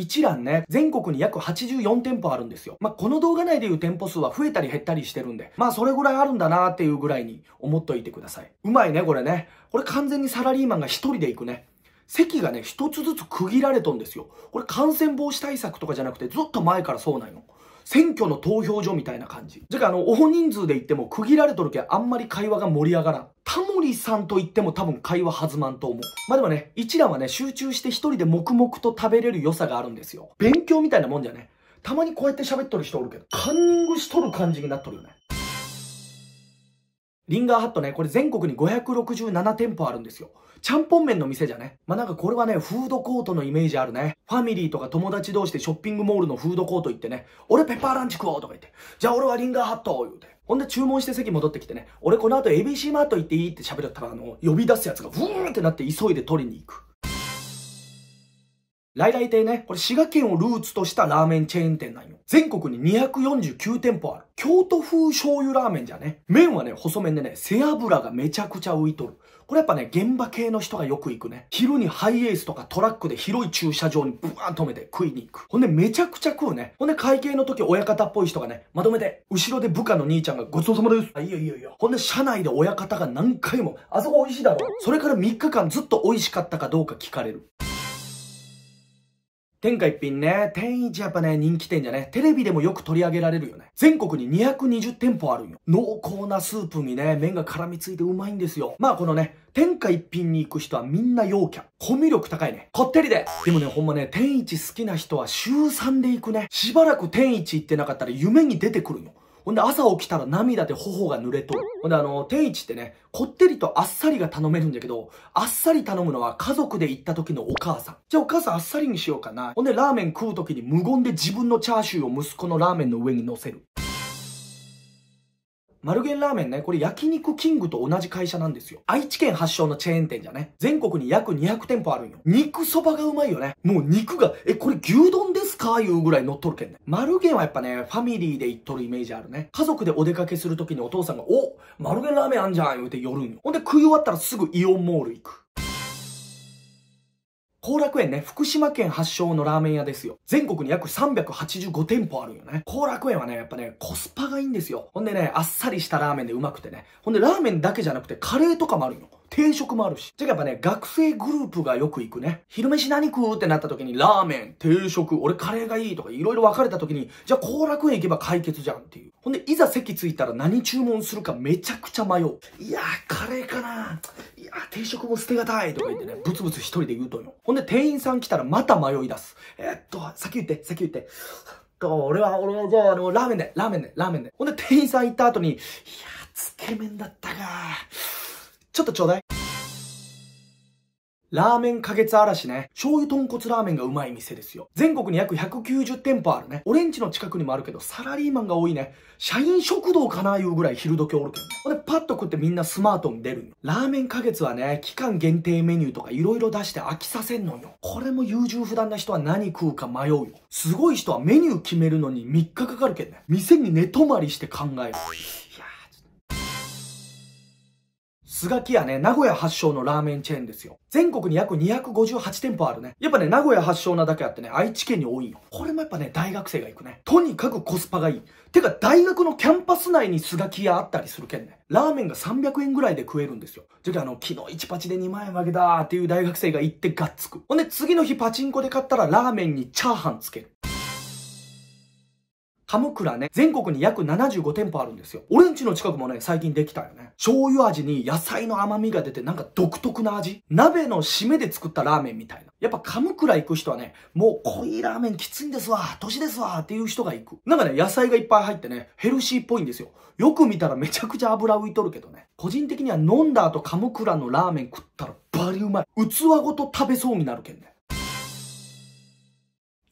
一蘭ね、全国に約84店舗あるんですよ。まあ、この動画内でいう店舗数は増えたり減ったりしてるんで、まあ、それぐらいあるんだなーっていうぐらいに思っといてください。うまいね、これね。これ完全にサラリーマンが一人で行くね。席がね、一つずつ区切られとんですよ。これ感染防止対策とかじゃなくて、ずっと前からそうなんよ。選挙の投票所みたいな感じ。じゃあ、あの、大人数で言っても区切られとるけあんまり会話が盛り上がらん。タモリさんと言っても多分会話弾まんと思う。まあ、でもね、一覧はね、集中して一人で黙々と食べれる良さがあるんですよ。勉強みたいなもんじゃね。たまにこうやって喋っとる人おるけど、カンニングしとる感じになっとるよね。リンガーハットね、これ全国に567店舗あるんですよ。ちゃんぽん麺の店じゃね。まあ、なんかこれはね、フードコートのイメージあるね。ファミリーとか友達同士でショッピングモールのフードコート行ってね、俺ペッパーランチ食おうとか言って、じゃあ俺はリンガーハットを言うて。ほんで注文して席戻ってきてね、俺この後 ABC マート行っていいって喋ったら、あの、呼び出すやつがブーンってなって急いで取りに行く。来来亭ね、これ滋賀県をルーツとしたラーメンチェーン店なんよ。全国に249店舗ある。京都風醤油ラーメンじゃね。麺はね、細麺でね、背脂がめちゃくちゃ浮いとる。これやっぱね、現場系の人がよく行くね。昼にハイエースとかトラックで広い駐車場にブワーン止めて食いに行く。ほんでめちゃくちゃ食うね。ほんで会計の時親方っぽい人がね、まとめて、後ろで部下の兄ちゃんがごちそうさまです。あ、いいよいいよいいよ。ほんで社内で親方が何回も、あそこ美味しいだろ。それから3日間ずっと美味しかったかどうか聞かれる。天下一品ね。天一やっぱね、人気店じゃね。テレビでもよく取り上げられるよね。全国に220店舗あるんよ。濃厚なスープにね、麺が絡みついてうまいんですよ。まあこのね、天下一品に行く人はみんな陽キャ。コミュ力高いね。こってりで。でもね、ほんまね、天一好きな人は週3で行くね。しばらく天一行ってなかったら夢に出てくるよ。ほんで朝起きたら涙で頬が濡れとる。ほんであの、定位置ってね、こってりとあっさりが頼めるんだけど、あっさり頼むのは家族で行った時のお母さん。じゃあお母さんあっさりにしようかな。ほんでラーメン食う時に無言で自分のチャーシューを息子のラーメンの上に乗せる。丸源ラーメンね、これ焼肉キングと同じ会社なんですよ。愛知県発祥のチェーン店じゃね。全国に約200店舗あるんよ。肉そばがうまいよね。もう肉が、え、これ牛丼ですかいうぐらい乗っとるけんね。丸源はやっぱね、ファミリーで行っとるイメージあるね。家族でお出かけするときにお父さんが、お丸源ラーメンあんじゃん言うて寄るんよ。ほんで食い終わったらすぐイオンモール行く。後楽園ね、福島県発祥のラーメン屋ですよ。全国に約385店舗あるよね。後楽園はね、やっぱね、コスパがいいんですよ。ほんでね、あっさりしたラーメンでうまくてね。ほんでラーメンだけじゃなくてカレーとかもあるよ。定食もあるし。じゃあやっぱね、学生グループがよく行くね。昼飯何食うってなった時に、ラーメン、定食、俺カレーがいいとか、いろいろ分かれた時に、じゃあ後楽園行けば解決じゃんっていう。ほんで、いざ席着いたら何注文するかめちゃくちゃ迷う。いやー、カレーかないやー、定食も捨てがたいとか言ってね、ブツブツ一人で言うとんよ。ほんで、店員さん来たらまた迷い出す。えー、っと、先言って、先言って。俺は、俺は、じゃあ、あの、ラーメンで、ラーメンで、ラーメンで。ほんで、店員さん行った後に、いやー、つけ麺だったかー。ちょっとちょうだい。ラーメン花月嵐ね。醤油豚骨ラーメンがうまい店ですよ。全国に約190店舗あるね。オレンジの近くにもあるけど、サラリーマンが多いね。社員食堂かないうぐらい昼時おるけどね。ほんで、パッと食ってみんなスマートに出るんよ。ラーメン花月はね、期間限定メニューとか色々出して飽きさせんのよ。これも優柔不断な人は何食うか迷うよ。すごい人はメニュー決めるのに3日かかるけんね。店に寝泊まりして考える。スガキ屋ね、名古屋発祥のラーメンチェーンですよ。全国に約258店舗あるね。やっぱね、名古屋発祥なだけあってね、愛知県に多いよ。これもやっぱね、大学生が行くね。とにかくコスパがいい。てか、大学のキャンパス内にスガキ屋あったりするけんね。ラーメンが300円ぐらいで食えるんですよ。じゃあ、あの、昨日1パチで2万円負けだーっていう大学生が行ってがっつく。ほんで、次の日パチンコで買ったらラーメンにチャーハンつける。ムクラね、全国に約75店舗あるんですよ。俺んちの近くもね、最近できたよね。醤油味に野菜の甘みが出て、なんか独特な味鍋の締めで作ったラーメンみたいな。やっぱク倉行く人はね、もう濃いラーメンきついんですわ、年ですわ、っていう人が行く。なんかね、野菜がいっぱい入ってね、ヘルシーっぽいんですよ。よく見たらめちゃくちゃ油浮いとるけどね。個人的には飲んだ後カムクラのラーメン食ったらバリうまい。器ごと食べそうになるけんね。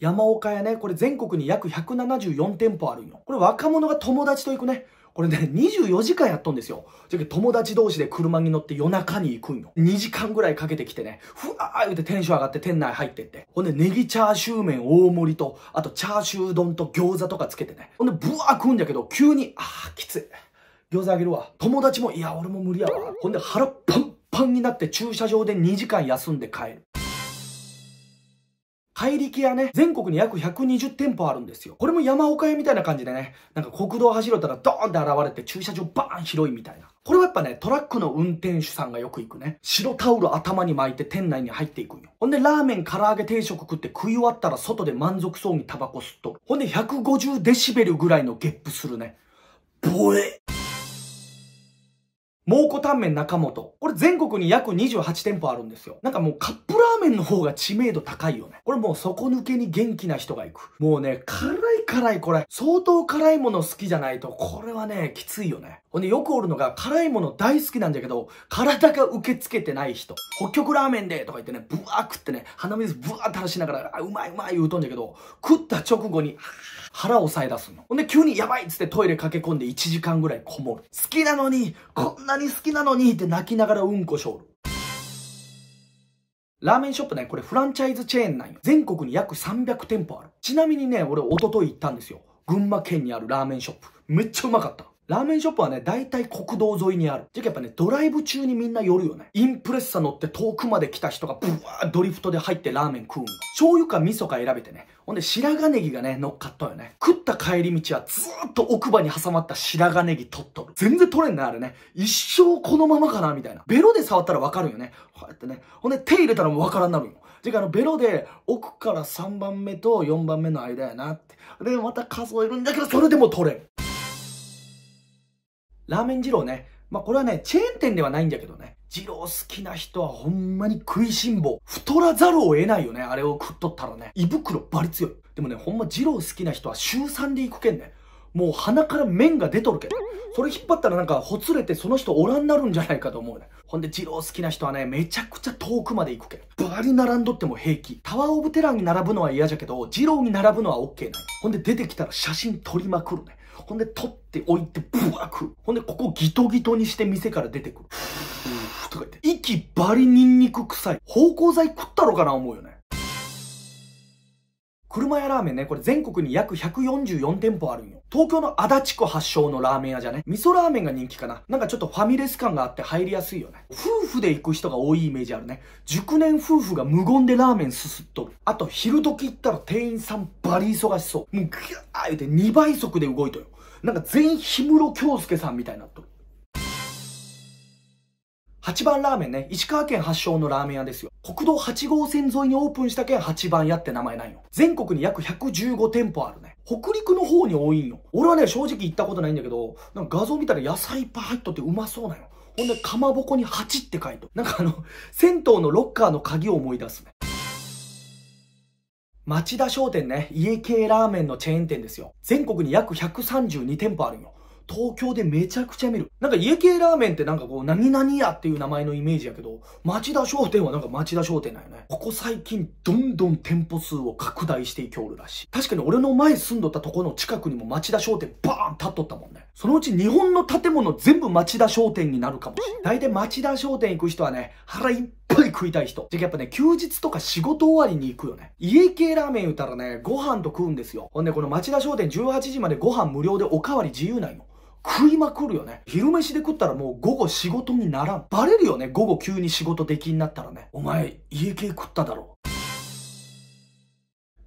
山岡屋ね、これ全国に約174店舗あるんよ。これ若者が友達と行くね。これね、24時間やっとんですよ。じゃ友達同士で車に乗って夜中に行くんよ。2時間ぐらいかけてきてね、ふわー言うてテンション上がって店内入ってって。ほんで、ネギチャーシュー麺大盛りと、あとチャーシュー丼と餃子とかつけてね。ほんで、ぶわー食うんだけど、急に、あー、きつい。餃子あげるわ。友達も、いや、俺も無理やわ。ほんで、腹パンパンになって駐車場で2時間休んで帰る。怪力屋ね、全国に約120店舗あるんですよ。これも山岡屋みたいな感じでね、なんか国道走ろったらドーンって現れて駐車場バーン広いみたいな。これはやっぱね、トラックの運転手さんがよく行くね。白タオル頭に巻いて店内に入っていくんよ。ほんで、ラーメン、唐揚げ定食食って食い終わったら外で満足そうにタバコ吸っとる。ほんで、150デシベルぐらいのゲップするね。ボエ蒙古タンメン中本。これ全国に約28店舗あるんですよ。なんかもうカップラーーメンの方が知名度高いよね。これもう底抜けに元気な人が行く。もうね、辛い辛いこれ。相当辛いもの好きじゃないと、これはね、きついよね。ほんでよくおるのが、辛いもの大好きなんだけど、体が受け付けてない人。北極ラーメンでとか言ってね、ブワー食ってね、鼻水ブワー垂らしながら、あ、うまいうまい言うとんだけど、食った直後に、腹をさえ出すの。ほんで急にやばいっつってトイレ駆け込んで1時間ぐらいこもる。好きなのに、こんなに好きなのにって泣きながらうんこしょる。ラーメンショップね、これフランチャイズチェーンなんよ。全国に約300店舗ある。ちなみにね、俺おととい行ったんですよ。群馬県にあるラーメンショップ。めっちゃうまかった。ラーメンショップはね、大体国道沿いにある。じゃやっぱね、ドライブ中にみんな寄るよね。インプレッサ乗って遠くまで来た人がブワードリフトで入ってラーメン食うん醤油か味噌か選べてね。ほんで白髪ネギがね、乗っかったよね。食った帰り道はずーっと奥歯に挟まった白髪ネギ取っとる。全然取れんね、あれね。一生このままかな、みたいな。ベロで触ったらわかるよね。こうやってね。ほんで手入れたらもうわからんなるよ。てか、あのベロで奥から3番目と4番目の間やなって。で、また数えるんだけど、それでも取れん。ラーメン二郎ね。まあ、これはね、チェーン店ではないんだけどね。二郎好きな人はほんまに食いしん坊。太らざるを得ないよね、あれを食っとったらね。胃袋バリ強い。でもね、ほんま二郎好きな人は週3で行くけんね。もう鼻から麺が出とるけど。それ引っ張ったらなんかほつれてその人おらんなるんじゃないかと思うね。ほんで二郎好きな人はね、めちゃくちゃ遠くまで行くけん。バリ並んどっても平気。タワーオブテラーに並ぶのは嫌じゃけど、二郎に並ぶのはケーない。ほんで出てきたら写真撮りまくるね。ほんで取って置いてブワーほんでここギトギトにして店から出てくる。とか言って。息バリニンニク臭い。芳香剤食ったろかな思うよね。車屋ラーメンね、これ全国に約144店舗あるんよ。東京の足立区発祥のラーメン屋じゃね。味噌ラーメンが人気かな。なんかちょっとファミレス感があって入りやすいよね。夫婦で行く人が多いイメージあるね。熟年夫婦が無言でラーメンすすっとる。あと昼時行ったら店員さんバリ忙しそう。もうギャー言うて2倍速で動いとよ。なんか全員氷室京介さんみたいになっとる。8番ラーメンね、石川県発祥のラーメン屋ですよ。国道8号線沿いにオープンした県8番屋って名前なんよ。全国に約115店舗あるね。北陸の方に多いんよ。俺はね、正直行ったことないんだけど、なんか画像見たら野菜いっぱい入っとってうまそうなんよ。ほんで、かまぼこに8って書いと。なんかあの、銭湯のロッカーの鍵を思い出すね。町田商店ね、家系ラーメンのチェーン店ですよ。全国に約132店舗あるんよ。東京でめちゃくちゃ見る。なんか家系ラーメンってなんかこう、何々屋っていう名前のイメージやけど、町田商店はなんか町田商店だよね。ここ最近、どんどん店舗数を拡大していきおるらしい。確かに俺の前住んどったとこの近くにも町田商店バーン立っとったもんね。そのうち日本の建物全部町田商店になるかもしれ大体町田商店行く人はね、腹いっぱい食いたい人。じゃやっぱね、休日とか仕事終わりに行くよね。家系ラーメン言うたらね、ご飯と食うんですよ。ほんで、この町田商店18時までご飯無料でおかわり自由なんよ。食いまくるよね。昼飯で食ったらもう午後仕事にならん。バレるよね、午後急に仕事できになったらね。お前、家系食っただろ。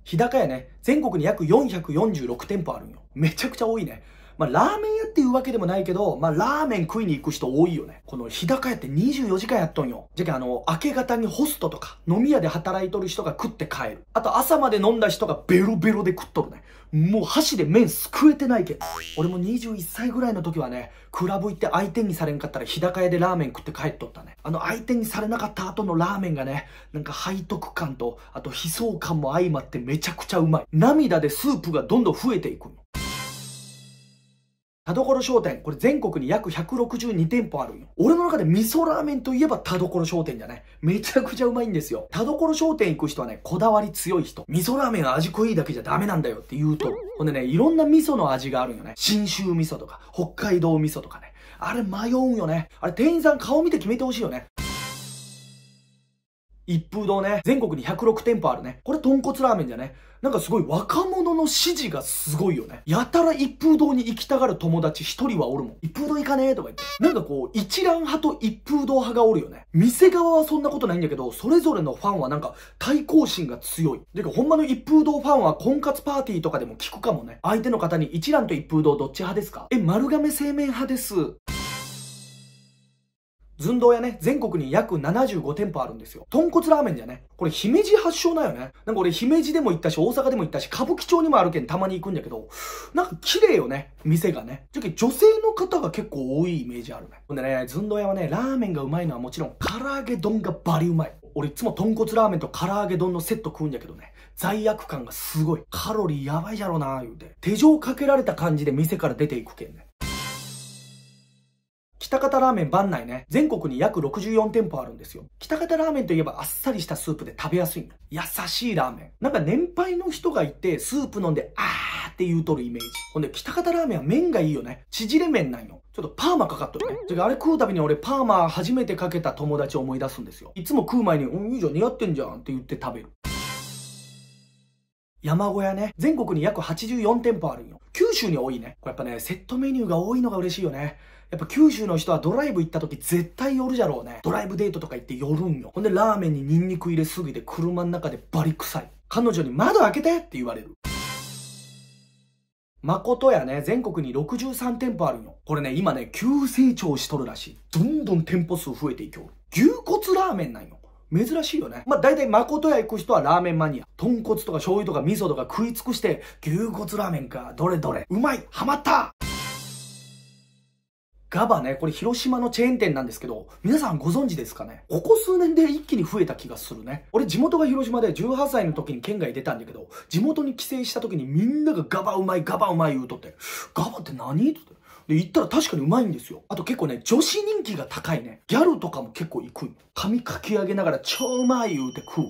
日高屋ね、全国に約446店舗あるんよ。めちゃくちゃ多いね。まあ、ラーメン屋っていうわけでもないけど、まあ、ラーメン食いに行く人多いよね。この日高屋って24時間やっとんよ。じゃけあの、明け方にホストとか、飲み屋で働いとる人が食って帰る。あと朝まで飲んだ人がベロベロで食っとるね。もう箸で麺すくえてないけん。俺も21歳ぐらいの時はね、クラブ行って相手にされんかったら日高屋でラーメン食って帰っとったね。あの相手にされなかった後のラーメンがね、なんか背徳感と、あと悲壮感も相まってめちゃくちゃうまい。涙でスープがどんどん増えていく田所商店、これ全国に約162店舗あるんよ。俺の中で味噌ラーメンといえば田所商店じゃないめちゃくちゃうまいんですよ。田所商店行く人はね、こだわり強い人。味噌ラーメン味濃いだけじゃダメなんだよって言うと。ほんでね、いろんな味噌の味があるんよね。信州味噌とか、北海道味噌とかね。あれ迷うんよね。あれ店員さん顔見て決めてほしいよね。一風堂ね、全国に106店舗あるね。これ豚骨ラーメンじゃね。なんかすごい若者の支持がすごいよね。やたら一風堂に行きたがる友達一人はおるもん。一風堂行かねえとか言って。なんかこう、一覧派と一風堂派がおるよね。店側はそんなことないんだけど、それぞれのファンはなんか対抗心が強い。てか、ほんまの一風堂ファンは婚活パーティーとかでも聞くかもね。相手の方に一蘭と一風堂どっち派ですかえ、丸亀製麺派です。寸胴屋ね、全国に約75店舗あるんですよ。豚骨ラーメンじゃね。これ姫路発祥だよね。なんか俺姫路でも行ったし、大阪でも行ったし、歌舞伎町にもあるけんたまに行くんだけど、なんか綺麗よね、店がね。ちょっけ女性の方が結構多いイメージあるね。ほんでね、寸胴屋はね、ラーメンがうまいのはもちろん、唐揚げ丼がバリうまい。俺いつも豚骨ラーメンと唐揚げ丼のセット食うんだけどね、罪悪感がすごい。カロリーやばいやろなー言うて。手錠かけられた感じで店から出ていくけんね。北方ラーメン番内ね、全国に約64店舗あるんですよ。北方ラーメンといえばあっさりしたスープで食べやすいの。優しいラーメン。なんか年配の人がいて、スープ飲んで、あーって言うとるイメージ。ほんで、北方ラーメンは麺がいいよね。縮れ麺なんよ。ちょっとパーマかかっとるね。てか、あれ食うたびに俺パーマ初めてかけた友達を思い出すんですよ。いつも食う前に、うん、いいじゃん、似合ってんじゃんって言って食べる。山小屋ね。全国に約84店舗あるんよ。九州に多いね。これやっぱね、セットメニューが多いのが嬉しいよね。やっぱ九州の人はドライブ行った時絶対寄るじゃろうね。ドライブデートとか行って寄るんよ。ほんでラーメンにニンニク入れすぎて車の中でバリ臭い。彼女に窓開けてって言われる。誠やね、全国に63店舗あるんよ。これね、今ね、急成長しとるらしい。どんどん店舗数増えていきょ牛骨ラーメンなんよ。珍しいよね。まあ、大体誠や行く人はラーメンマニア。豚骨とか醤油とか味噌とか食い尽くして、牛骨ラーメンか、どれどれ。うまいハマったガバね、これ広島のチェーン店なんですけど、皆さんご存知ですかねここ数年で一気に増えた気がするね。俺地元が広島で18歳の時に県外出たんだけど、地元に帰省した時にみんながガバうまい、ガバうまい言うとって、ガバって何ってで、行ったら確かにうまいんですよ。あと結構ね、女子人気が高いね。ギャルとかも結構行く。髪かき上げながら超うまい言うて食う。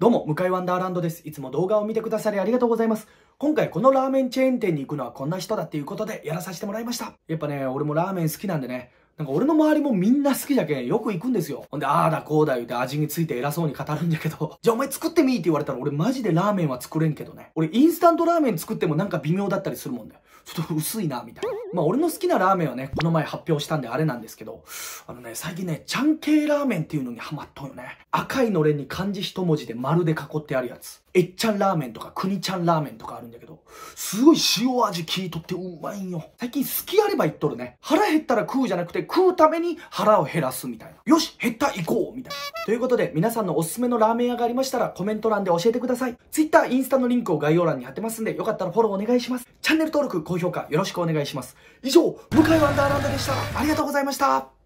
どうも、向井ワンダーランドです。いつも動画を見てくださりありがとうございます。今回このラーメンチェーン店に行くのはこんな人だっていうことでやらさせてもらいました。やっぱね、俺もラーメン好きなんでね、なんか俺の周りもみんな好きじゃけん、よく行くんですよ。ほんで、あーだこうだ言うて味について偉そうに語るんじゃけど、じゃあお前作ってみーって言われたら俺マジでラーメンは作れんけどね。俺インスタントラーメン作ってもなんか微妙だったりするもんだ、よ。ちょっと薄いな、みたいな。まあ、俺の好きなラーメンはね、この前発表したんであれなんですけど、あのね、最近ね、ちゃん系ラーメンっていうのにハマっとんよね。赤いのれんに漢字一文字で丸で囲ってあるやつ。えっちゃんラーメンとか、くにちゃんラーメンとかあるんだけど、すごい塩味効いとってうまいんよ。最近好きあれば言っとるね。腹減ったら食うじゃなくて、食うために腹を減らすみたいな。よし、減った行こうみたいな。ということで、皆さんのおすすめのラーメン屋がありましたら、コメント欄で教えてください。Twitter、インスタのリンクを概要欄に貼ってますんで、よかったらフォローお願いします。チャンネル登録、高評価よろしくお願いします。以上、向井ワンダーランドでした。ありがとうございました。